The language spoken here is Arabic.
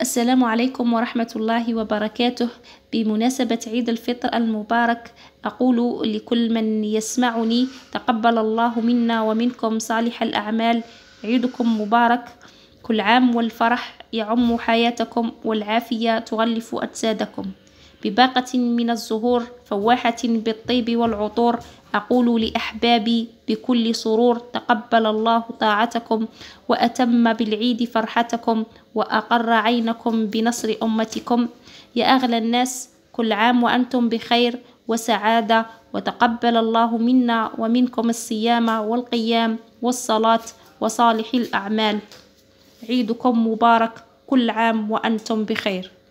السلام عليكم ورحمة الله وبركاته بمناسبة عيد الفطر المبارك أقول لكل من يسمعني تقبل الله منا ومنكم صالح الأعمال عيدكم مبارك كل عام والفرح يعم حياتكم والعافية تغلف أجسادكم بباقة من الزهور فواحة بالطيب والعطور أقول لأحبابي بكل سرور تقبل الله طاعتكم وأتم بالعيد فرحتكم وأقر عينكم بنصر أمتكم يا أغلى الناس كل عام وأنتم بخير وسعادة وتقبل الله منا ومنكم الصيام والقيام والصلاة وصالح الأعمال عيدكم مبارك كل عام وأنتم بخير